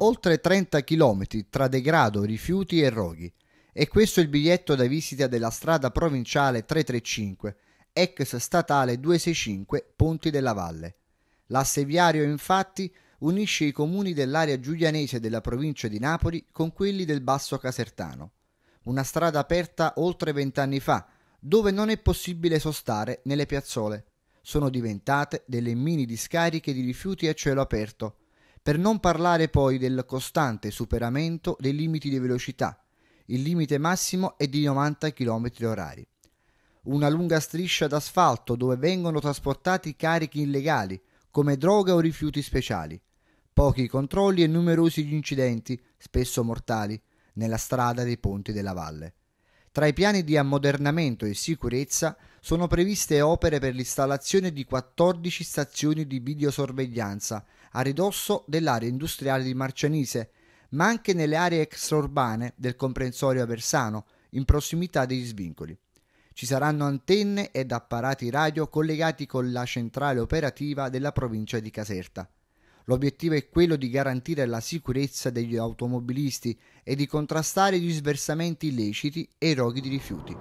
Oltre 30 km tra degrado, rifiuti e roghi. E questo è il biglietto da visita della strada provinciale 335, ex statale 265 Ponti della Valle. L'asse viario infatti unisce i comuni dell'area giulianese della provincia di Napoli con quelli del Basso Casertano. Una strada aperta oltre vent'anni fa, dove non è possibile sostare nelle piazzole. Sono diventate delle mini discariche di rifiuti a cielo aperto, per non parlare poi del costante superamento dei limiti di velocità, il limite massimo è di 90 km/h. Una lunga striscia d'asfalto dove vengono trasportati carichi illegali, come droga o rifiuti speciali. Pochi controlli e numerosi gli incidenti, spesso mortali, nella strada dei ponti della valle. Tra i piani di ammodernamento e sicurezza sono previste opere per l'installazione di 14 stazioni di videosorveglianza a ridosso dell'area industriale di Marcianise, ma anche nelle aree extraurbane del comprensorio aversano, in prossimità degli svincoli. Ci saranno antenne ed apparati radio collegati con la centrale operativa della provincia di Caserta. L'obiettivo è quello di garantire la sicurezza degli automobilisti e di contrastare gli sversamenti illeciti e i roghi di rifiuti.